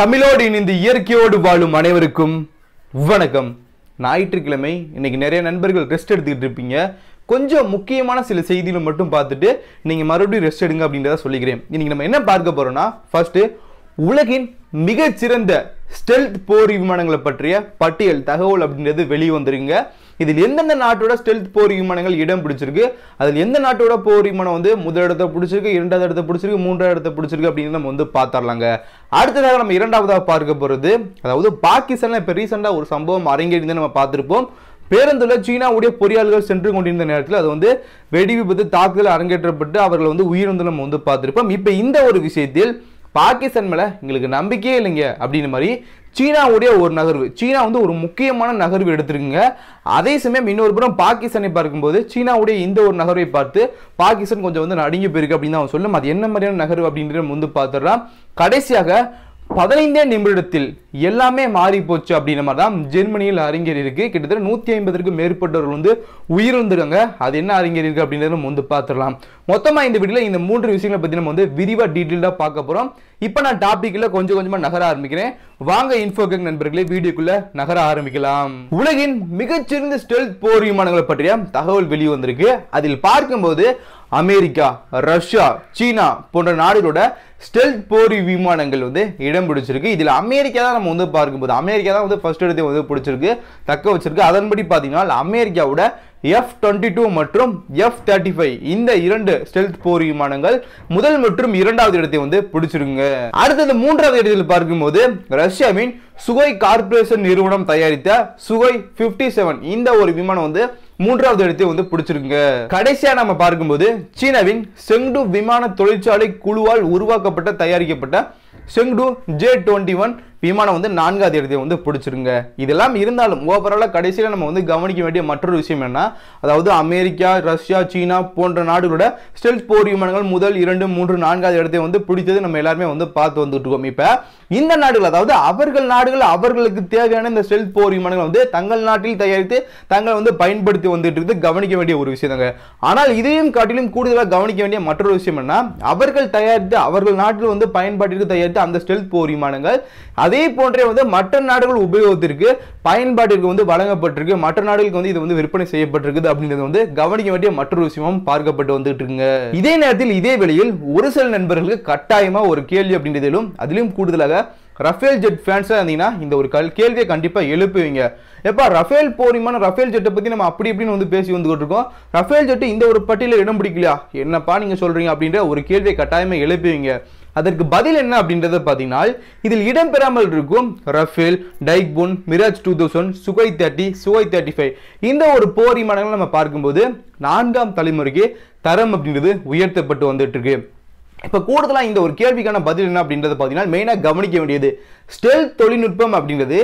தமிழோடு இணைந்து இயற்கையோடு வாழும் அனைவருக்கும் வணக்கம் ஞாயிற்றுக்கிழமை இன்னைக்கு நிறைய நண்பர்கள் ரெஸ்ட் எடுத்துக்கிட்டு இருப்பீங்க கொஞ்சம் முக்கியமான சில செய்திகளை மட்டும் பார்த்துட்டு நீங்கள் மறுபடியும் ரெஸ்ட் எடுங்க அப்படின்றத சொல்லிக்கிறேன் இன்னைக்கு நம்ம என்ன பார்க்க போறோம்னா ஃபர்ஸ்ட் உலகின் மிகச்சிறந்த ஸ்டெல்த் போர் விமானங்களை பற்றிய பட்டியல் தகவல் அப்படின்றது வெளியே வந்துருங்க இதில் எந்தெந்த நாட்டோட ஸ்டெல்த் போர் விமானங்கள் இடம் பிடிச்சிருக்கு அதில் எந்த நாட்டோட போர் விமானம் வந்து முதல் இடத்தை பிடிச்சிருக்கு இரண்டாவது இடத்தை பிடிச்சிருக்கு மூன்றாவது இடத்தை பிடிச்சிருக்கு அப்படின்னு நம்ம வந்து பார்த்தரலாங்க அடுத்ததாக நம்ம இரண்டாவதாக பார்க்க போகிறது அதாவது பாகிஸ்தானில் இப்போ ரீசெண்டாக ஒரு சம்பவம் அரங்கேறிந்து நம்ம பார்த்துருப்போம் பேருந்துல சீனாவுடைய பொறியாளர்கள் சென்று கொண்டிருந்த நேரத்தில் அது வந்து வெடி விபத்து தாக்குதல் அரங்கேற்றப்பட்டு அவர்கள் வந்து உயிரிழந்து நம்ம வந்து பார்த்துருப்போம் இப்போ இந்த ஒரு விஷயத்தில் பாகிஸ்தான் மேலே எங்களுக்கு நம்பிக்கையே இல்லைங்க அப்படின்னு மாதிரி சீனாவுடைய ஒரு நகர்வு சீனா வந்து ஒரு முக்கியமான நகர்வு எடுத்திருக்குங்க அதே சமயம் இன்னொரு புறம் பாகிஸ்தானை பார்க்கும்போது சீனாவுடைய இந்த ஒரு நகர்வை பார்த்து பாகிஸ்தான் கொஞ்சம் வந்து நடுங்கி போயிருக்கு அப்படின்னு அவன் சொல்லும் அது என்ன மாதிரியான நகர்வு அப்படின்றத வந்து பார்த்துடலாம் கடைசியாக பதினைந்தே நிமிடத்தில் எல்லாமே மாறி போச்சு அப்படின்ற மாதிரி தான் ஜெர்மனியில் அறிஞர் இருக்கு கிட்டத்தட்ட நூற்றி ஐம்பதற்கு மேற்பட்டவர்கள் வந்து உயிரிழந்திருக்காங்க அது என்ன அறிஞர் இருக்கு அப்படின்றத வந்து பார்த்துடலாம் மொத்தமாக இந்த வீடியோவில் இந்த மூன்று விஷயங்களை பத்தி நம்ம வந்து விரிவாக டீட்டெயிலாக பார்க்க போகிறோம் இப்போ நான் டாப்பிக்கில் கொஞ்சம் கொஞ்சமாக நகர ஆரம்பிக்கிறேன் வாங்க இன்ஃபோகங் நண்பர்களே வீடியோக்குள்ள நகர ஆரம்பிக்கலாம் உலகின் மிகச்சிறந்த ஸ்டெல்த் போர் விமானங்களை பற்றிய தகவல் வந்திருக்கு அதில் பார்க்கும்போது அமெரிக்கா ரஷ்யா சீனா போன்ற நாடுகளோட ஸ்டெல்த் போர் விமானங்கள் வந்து இடம் பிடிச்சிருக்கு இதில் அமெரிக்கா தான் நம்ம வந்து பார்க்கும்போது அமெரிக்கா தான் வந்து ஃபர்ஸ்ட் இடத்தை வந்து பிடிச்சிருக்கு தக்க வச்சிருக்கு அதன்படி பார்த்தீங்கன்னா அமெரிக்காவோட எஃப் டுவெண்ட்டி டூ மற்றும் எஃப் தேர்ட்டி ஃபைவ் இந்த இரண்டு ஸ்டெல்த் போர் விமானங்கள் முதல் மற்றும் இரண்டாவது இடத்தை வந்து பிடிச்சிருங்க அடுத்தது மூன்றாவது இடத்தில் பார்க்கும்போது ரஷ்யாவின் சுகை கார்பரேஷன் நிறுவனம் தயாரித்த சுகை ஃபிஃப்டி செவன் இந்த ஒரு விமானம் வந்து மூன்றாவது இடத்தை வந்து பிடிச்சிருங்க கடைசியா நம்ம பார்க்கும்போது சீனாவின் செங்டு விமான தொழிற்சாலை குழுவால் உருவாக்கப்பட்ட தயாரிக்கப்பட்ட செங்டு ஜே டுவெண்ட்டி ஒன் விமானம் வந்து நான்காவது இடத்தை வந்து பிடிச்சிருங்க இதெல்லாம் இருந்தாலும் ஓவராலாக கடைசியில் நம்ம வந்து கவனிக்க வேண்டிய மற்றொரு விஷயம் என்ன அதாவது அமெரிக்கா ரஷ்யா சீனா போன்ற நாடுகளோட ஸ்டெல்த் போர் விமானங்கள் முதல் இரண்டு மூன்று நான்காவது இடத்தை வந்து பிடித்தது நம்ம எல்லாருமே வந்து பார்த்து வந்துட்டு இருக்கோம் இப்போ இந்த நாடுகள் அதாவது அவர்கள் நாடுகள் அவர்களுக்கு தேவையான இந்த ஸ்டெல்த் போர் விமானங்கள் வந்து தங்கள் நாட்டில் தயாரித்து தங்களை வந்து பயன்படுத்தி வந்துட்டு கவனிக்க வேண்டிய ஒரு விஷயம் தாங்க ஆனால் இதையும் காட்டிலும் கூடுதலாக கவனிக்க வேண்டிய மற்றொரு விஷயம் என்ன அவர்கள் தயாரித்து அவர்கள் நாட்டில் வந்து பயன்பாட்டிற்கு தயாரித்து அந்த ஸ்டெல்த் போர் விமானங்கள் அதே அதே போன்றே வந்து மற்ற நாடுகள் உபயோகத்திற்கு பயன்பாட்டிற்கு வந்து வழங்கப்பட்டிருக்கு மற்ற நாடுகளுக்கு வந்து இது வந்து விற்பனை செய்யப்பட்டிருக்குது அப்படின்றது வந்து கவனிக்க வேண்டிய மற்றொரு விஷயமும் பார்க்கப்பட்டு வந்துட்டு இதே நேரத்தில் இதே வேளையில் ஒரு சில நண்பர்களுக்கு கட்டாயமா ஒரு கேள்வி அப்படின்றதிலும் அதிலும் கூடுதலாக ரஃபேல் ஜெட் ஃபேன்ஸாக இருந்தீங்கன்னா இந்த ஒரு கல் கேள்வியை கண்டிப்பாக எழுப்புவீங்க எப்பா ரஃபேல் போரிமான ரஃபேல் ஜெட்டை பற்றி நம்ம அப்படி இப்படின்னு வந்து பேசி வந்துகிட்டு இருக்கோம் ரஃபேல் ஜெட்டு இந்த ஒரு பட்டியலில் இடம் பிடிக்கலையா என்னப்பா நீங்கள் சொல்கிறீங்க அப்படின்ற ஒரு கேள்வியை கட்டாயமாக எழுப்புவீங்க அதற்கு பதில் என்ன அப்படின்றத பார்த்தீங்கன்னா இதில் இடம்பெறாமல் இருக்கும் Rafale Typhoon Mirage two thousand Sukhoi thirty Sukhoi thirty five இந்த ஒரு போர் விமானங்களை நம்ம பார்க்கும்போது நான்காம் தலைமுறைக்கு தரம் அப்படின்றது உயர்த்தப்பட்டு வந்துட்டு இருக்கு இப்போ கூடுதலாக இந்த ஒரு கேள்விக்கான பதில் என்ன அப்படின்றத பார்த்தீங்கன்னா மெயினாக கவனிக்க வேண்டியது ஸ்டெல் தொழில்நுட்பம் அப்படின்றது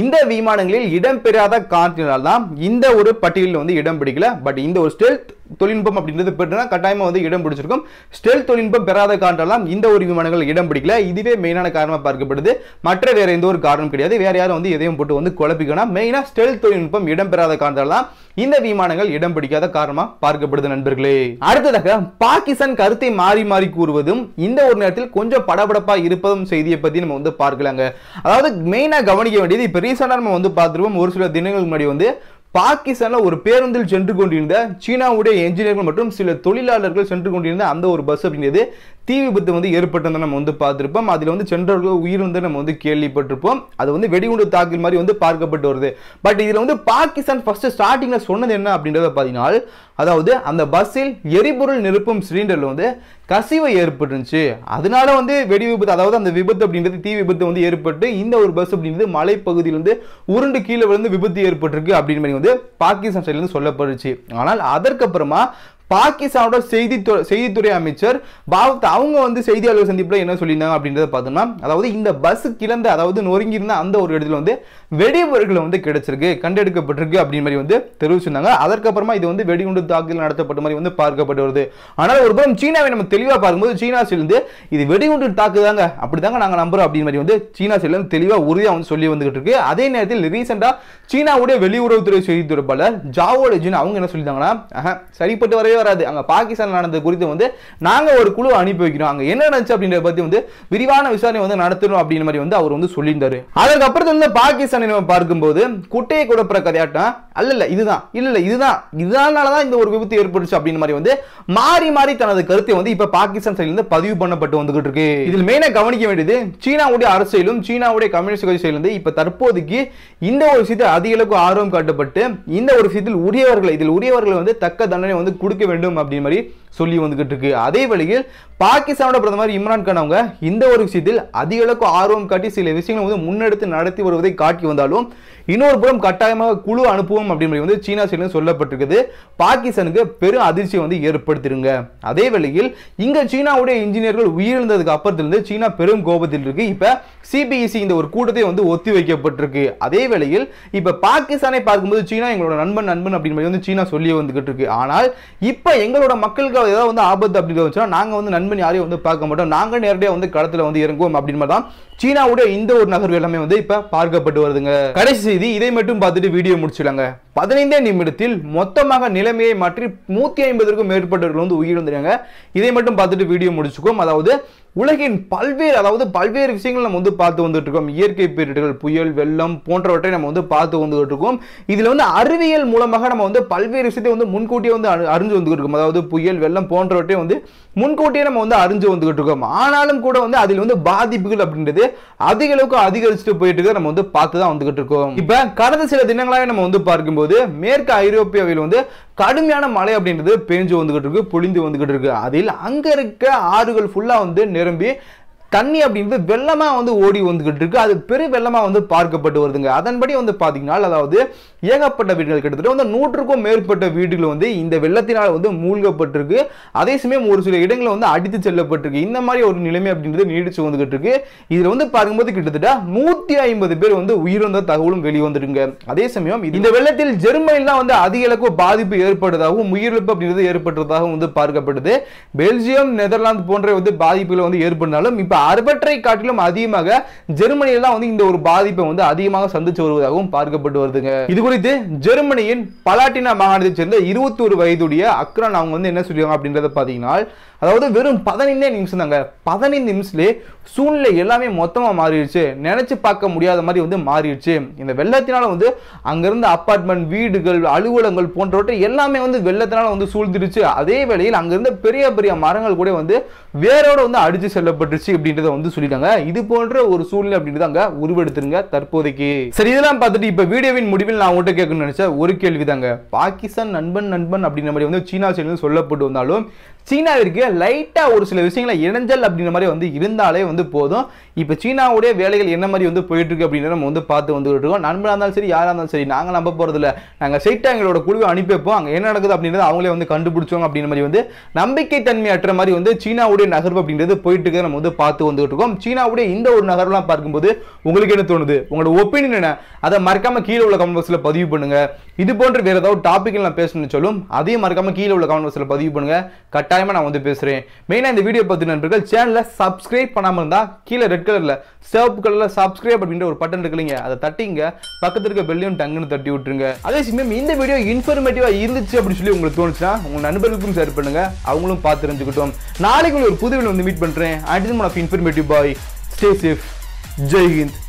இந்த விமானங்களில் இடம்பெறாத காரணத்தினால் தான் இந்த ஒரு பட்டியலில் வந்து இடம் பிடிக்கல பட் இந்த ஒரு ஸ்டெல்த் தொழில்நுட்பம் அப்படின்றது பெற்றுனா கட்டாயமாக வந்து இடம் பிடிச்சிருக்கும் ஸ்டெல் தொழில்நுட்பம் பெறாத காரணம் இந்த ஒரு விமானங்கள் இடம் பிடிக்கல இதுவே மெயினான காரணமாக பார்க்கப்படுது மற்ற வேறு எந்த ஒரு காரணம் கிடையாது வேறு யாரும் வந்து எதையும் போட்டு வந்து குழப்பிக்கணும் மெயினாக ஸ்டெல் தொழில்நுட்பம் இடம் பெறாத காரணத்தால் இந்த விமானங்கள் இடம் பிடிக்காத காரணமாக பார்க்கப்படுது நண்பர்களே அடுத்ததாக பாகிஸ்தான் கருத்தை மாறி மாறி கூறுவதும் இந்த ஒரு நேரத்தில் கொஞ்சம் படபடப்பாக இருப்பதும் செய்தியை பற்றி நம்ம வந்து பார்க்கலாங்க அதாவது மெயினாக கவனிக்க வேண்டியது இப்போ ரீசெண்டாக நம்ம வந்து பார்த்துருவோம் ஒரு சில தினங்களுக்கு முன்னாடி வந்து பாகிஸ்தானில் ஒரு பேருந்தில் சென்று கொண்டிருந்த சீனாவுடைய என்ஜினியர்கள் மற்றும் சில தொழிலாளர்கள் சென்று கொண்டிருந்த அந்த ஒரு பஸ் அப்படிங்கிறது தீ விபத்து வந்து ஏற்பட்டதை நம்ம வந்து பார்த்துருப்போம் அதில் வந்து சென்றவர்கள் உயிர் வந்து நம்ம வந்து கேள்விப்பட்டிருப்போம் அது வந்து வெடிகுண்டு தாக்கல் மாதிரி வந்து பார்க்கப்பட்டு வருது பட் இதில் வந்து பாகிஸ்தான் ஃபஸ்ட்டு ஸ்டார்டிங்கில் சொன்னது என்ன அப்படின்றத பார்த்தீங்கன்னா அதாவது அந்த பஸ்ஸில் எரிபொருள் நிரப்பும் சிலிண்டரில் வந்து கசிவை ஏற்பட்டுருந்துச்சு அதனால வந்து வெடி விபத்து அதாவது அந்த விபத்து அப்படின்றது தீ விபத்து வந்து ஏற்பட்டு இந்த ஒரு பஸ் அப்படின்றது மலைப்பகுதியிலிருந்து உருண்டு கீழே விழுந்து விபத்து ஏற்பட்டிருக்கு அப்படின்னு வந்து பாகிஸ்தான் சைட்லேருந்து சொல்லப்படுச்சு ஆனால் அதற்கப்புறமா பாகிஸ்தானோட செய்தி செய்தித்துறை அமைச்சர் பாவத் அவங்க வந்து செய்தியாளர் சந்திப்பில் என்ன சொல்லியிருந்தாங்க அப்படின்றத பார்த்தோம்னா அதாவது இந்த பஸ் கிளந்த அதாவது நொறுங்கியிருந்த அந்த ஒரு இடத்துல வந்து வெடிபொருட்கள் வந்து கிடைச்சிருக்கு கண்டெடுக்கப்பட்டிருக்கு அப்படின்னு மாதிரி வந்து தெரிவிச்சிருந்தாங்க அதற்கப்புறமா இது வந்து வெடிகுண்டு தாக்குதல் நடத்தப்பட்ட மாதிரி வந்து பார்க்கப்பட்டு வருது ஆனால் ஒரு புறம் சீனாவை நம்ம தெளிவாக பார்க்கும்போது சீனா சேர்ந்து இது வெடிகுண்டு தாக்குதாங்க அப்படிதாங்க நாங்கள் நம்புறோம் அப்படின்னு மாதிரி வந்து சீனா சேர்ந்து தெளிவாக உறுதியாக வந்து சொல்லி வந்துகிட்டு இருக்கு அதே நேரத்தில் ரீசெண்டாக சீனாவுடைய வெளியுறவுத்துறை செய்தித்துறைப்பாளர் ஜாவோ அவங்க என்ன சொல்லியிருந்தாங்கன்னா சரிப்பட்டு வரைய வராது அங்கே பாகிஸ்தான் நடந்தது குறித்து வந்து நாங்கள் ஒரு குழு அனுப்பி வைக்கிறோம் அங்கே என்ன நடந்துச்சு அப்படின்றத பற்றி வந்து விரிவான விசாரணை வந்து நடத்தணும் அப்படின்ற மாதிரி வந்து அவர் வந்து சொல்லியிருந்தாரு அதுக்கப்புறத்துல இருந்து பாகிஸ்தான் நம்ம பார்க்கும்போது குட்டையை கூட கதையாட்டம் அல்ல இல்லை இதுதான் இல்லை இல்லை இதுதான் இதனால தான் இந்த ஒரு விபத்து ஏற்பட்டுச்சு அப்படின்ற மாதிரி வந்து மாறி மாறி தனது கருத்தை வந்து இப்போ பாகிஸ்தான் இருந்து பதிவு பண்ணப்பட்டு வந்துகிட்டு இருக்கு இதில் மெயினாக கவனிக்க வேண்டியது சீனாவுடைய அரசியலும் சீனாவுடைய கம்யூனிஸ்ட் கட்சி சைடிலிருந்து இப்போ தற்போதைக்கு இந்த ஒரு விஷயத்தில் அதிக அளவுக்கு ஆர்வம் காட்டப்பட்டு இந்த ஒரு விஷயத்தில் உரியவர்களை இதில் உரியவர்களை வந்து தக்க தண்டனை வந்து கொடுக்க வேண்டும் அப்படி மாதிரி சொல்லி வந்துகிட்டு இருக்கு அதே வழியில் பாகிஸ்தானோட பிரதமர் இம்ரான் கான் அவங்க இந்த ஒரு விஷயத்தில் அதிக அளவுக்கு ஆர்வம் காட்டி சில விஷயங்களை வந்து முன்னெடுத்து நடத்தி வருவதை காட்டி வந்தாலும் இன்னொரு புறம் கட்டாயமாக குழு அனுப்புவோம் அப்படின்ற வந்து சீனா சைடு சொல்லப்பட்டிருக்குது பாகிஸ்தானுக்கு பெரும் அதிர்ச்சியை வந்து ஏற்படுத்திருங்க அதே வேளையில் இங்க சீனாவுடைய இன்ஜினியர்கள் உயிரிழந்ததுக்கு அப்புறத்திலிருந்து சீனா பெரும் கோபத்தில் இருக்கு இப்ப சிபிஎஸ்சி e இந்த ஒரு கூட்டத்தை வந்து ஒத்தி வைக்கப்பட்டிருக்கு அதே வேளையில் இப்ப பாகிஸ்தானை பார்க்கும்போது சீனா எங்களோட நண்பன் நண்பன் அப்படின்னு வந்து சீனா சொல்லி வந்துகிட்டு இருக்கு ஆனால் இப்ப எங்களோட மக்களுக்கு யாருக்காவது ஏதாவது வந்து ஆபத்து அப்படி வந்துச்சுன்னா நாங்கள் வந்து நண்பன் யாரையும் வந்து பார்க்க மாட்டோம் நாங்கள் நேரடியாக வந்து களத்தில் வந்து இறங்குவோம் அப்படின்னு தான் சீனாவுடைய இந்த ஒரு நகர்வு எல்லாமே வந்து இப்போ பார்க்கப்பட்டு வருதுங்க கடைசி செய்தி இதை மட்டும் பார்த்துட்டு வீடியோ முடிச்சுலாங்க பதினைந்தே நிமிடத்தில் மொத்தமாக நிலைமையை மாற்றி நூற்றி ஐம்பதுக்கும் மேற்பட்டவர்கள் வந்து உயிரிழந்துறாங்க இதை மட்டும் பார்த்துட்டு வீடியோ முடிச்சுக்கோம் அதாவது உலகின் பல்வேறு அதாவது பல்வேறு விஷயங்கள் நம்ம வந்து பார்த்து வந்துட்டு இருக்கோம் இயற்கை பேரிடர்கள் புயல் வெள்ளம் போன்றவற்றை நம்ம வந்து பார்த்து வந்துகிட்டு இருக்கோம் இதில் வந்து அறிவியல் மூலமாக நம்ம வந்து பல்வேறு விஷயத்தை வந்து முன்கூட்டியே வந்து அறிஞ்சு வந்துகிட்டு இருக்கோம் அதாவது புயல் வெள்ளம் போன்றவற்றை வந்து முன்கூட்டியே நம்ம வந்து அறிஞ்சு வந்துகிட்டு இருக்கோம் ஆனாலும் கூட வந்து அதில் வந்து பாதிப்புகள் அப்படின்றது அதிக அளவுக்கு அதிகரிச்சுட்டு போயிட்டு இருக்க நம்ம வந்து பார்த்து தான் வந்துகிட்டு இருக்கோம் இப்போ கடந்த சில தினங்களாக நம்ம வந்து பார்க்கும்போது மேற்கு ஐரோப்பியாவில் வந்து கடுமையான மழை அப்படின்றது பெஞ்சு வந்துகிட்டு இருக்கு பொழிந்து வந்துகிட்டு இருக்கு அதில் அங்கே இருக்க ஆறுகள் ஃபுல்லாக வந்து நிரம்பி தண்ணி அப்படின்றது வெள்ளமாக வந்து ஓடி வந்துக்கிட்டு இருக்கு அது பெரு வெள்ளமாக வந்து பார்க்கப்பட்டு வருதுங்க அதன்படி வந்து பார்த்தீங்கன்னா அதாவது ஏகப்பட்ட வீடுகள் கிட்டத்தட்ட வந்து நூற்றுக்கும் மேற்பட்ட வீடுகள் வந்து இந்த வெள்ளத்தினால் வந்து மூழ்கப்பட்டிருக்கு அதே சமயம் ஒரு சில இடங்களில் வந்து அடித்து செல்லப்பட்டிருக்கு இந்த மாதிரி ஒரு நிலைமை அப்படின்றது நீடிச்சு வந்துகிட்டு இருக்கு இதில் வந்து பார்க்கும்போது கிட்டத்தட்ட நூற்றி ஐம்பது பேர் வந்து உயிரிழந்த தகவலும் வெளிவந்துருங்க அதே சமயம் இந்த வெள்ளத்தில் ஜெர்மனிலாம் வந்து அதிக அளவு பாதிப்பு ஏற்பட்டதாகவும் உயிரிழப்பு அப்படின்றது ஏற்பட்டதாகவும் வந்து பார்க்கப்படுது பெல்ஜியம் நெதர்லாந்து போன்ற வந்து பாதிப்புகளை வந்து ஏற்பட்டாலும் இப்போ அரபற்றை காட்டிலும் அதிகமாக ஜெர்மனியில் தான் வந்து இந்த ஒரு பாதிப்பை வந்து அதிகமாக சந்திச்சு வருவதாகவும் பார்க்கப்பட்டு வருதுங்க இது குறித்து ஜெர்மனியின் பலாட்டினா மாகாணத்தைச் சேர்ந்த இருபத்தி ஒரு வயதுடைய அக்ரான் அவங்க வந்து என்ன சொல்லுவாங்க அப்படின்றத பார்த்தீங்கன்னா அதாவது வெறும் பதினைந்தே நிமிஷம் தாங்க பதினைந்து நிமிஷத்துலேயே சூழ்நிலை எல்லாமே மொத்தமாக மாறிடுச்சு நினச்சி பார்க்க முடியாத மாதிரி வந்து மாறிடுச்சு இந்த வெள்ளத்தினால வந்து அங்கேருந்து அப்பார்ட்மெண்ட் வீடுகள் அலுவலங்கள் போன்றவற்றை எல்லாமே வந்து வெள்ளத்தினால வந்து சூழ்ந்துருச்சு அதே வேளையில் அங்கேருந்து பெரிய பெரிய மரங்கள் கூட வந்து வேரோட வந்து அடித்து செல்லப்பட்டுருச்சு அப்படின்றத வந்து சொல்லிட்டாங்க இது போன்ற ஒரு சூழ்நிலை அப்படின்றத அங்கே உருவெடுத்துருங்க தற்போதைக்கு சரி இதெல்லாம் பார்த்துட்டு இப்போ வீடியோவின் முடிவில் நான் உங்கள்கிட்ட கேட்கணும்னு நினச்ச ஒரு கேள்வி தாங்க பாகிஸ்தான் நண்பன் நண்பன் அப்படின்ற மாதிரி வந்து சீனா சைடில் சொல்லப்பட்டு வந்தாலும் சீனாவிற்கு லைட்டாக ஒரு சில விஷயங்களை இணைஞ்சல் அப்படின்ற மாதிரி வந்து இருந்தாலே வந்து போதும் இப்போ சீனாவுடைய வேலைகள் என்ன மாதிரி வந்து போயிட்டுருக்கு அப்படின்னு நம்ம வந்து பார்த்து வந்துகிட்டு இருக்கோம் நண்பராக இருந்தாலும் சரி யாராக இருந்தாலும் சரி நாங்கள் நம்ப போகிறதில்ல நாங்கள் சைட்டாக எங்களோட குழுவை அனுப்பி வைப்போம் அங்கே என்ன நடக்குது அப்படின்றது அவங்களே வந்து கண்டுபிடிச்சோம் அப்படின்ற மாதிரி வந்து நம்பிக்கை தன்மை அற்ற மாதிரி வந்து சீனாவுடைய நகர்வு அப்படின்றது போயிட்டு இருக்கிறத நம்ம வந்து பார்த்து வந்துகிட்டு இருக்கோம் சீனாவுடைய இந்த ஒரு நகர்வுலாம் பார்க்கும்போது உங்களுக்கு என்ன தோணுது உங்களோட ஒப்பீனியன் என்ன அதை மறக்காமல் கீழே உள்ள கமெண்ட் பாக்ஸில் பதிவு பண்ணுங்கள் இது போன்ற வேறு ஏதாவது டாப்பிக்கில் நான் பேசணும்னு சொல்லும் அதையும் மறக்காமல் கீழே உள்ள கமெண்ட் பாக்ஸில் பதிவு பண்ணுங்கள் கட்டாய கட்டாயமாக நான் வந்து பேசுகிறேன் மெயினாக இந்த வீடியோ பற்றி நண்பர்கள் சேனலை சப்ஸ்கிரைப் பண்ணாமல் இருந்தால் கீழே ரெட் கலரில் சிவப்பு கலரில் சப்ஸ்கிரைப் அப்படின்ற ஒரு பட்டன் இருக்கு இல்லைங்க அதை தட்டிங்க பக்கத்து இருக்க பெல்லையும் டங்குன்னு தட்டி விட்டுருங்க அதே சமயம் இந்த வீடியோ இன்ஃபர்மேட்டிவாக இருந்துச்சு அப்படின்னு சொல்லி உங்களுக்கு தோணுச்சுன்னா உங்கள் நண்பர்களுக்கும் ஷேர் பண்ணுங்கள் அவங்களும் பார்த்து தெரிஞ்சுக்கிட்டோம் நாளைக்கு ஒரு புது வீடியோ வந்து மீட் பண்ணுறேன் and of informative bye stay safe Jai Hind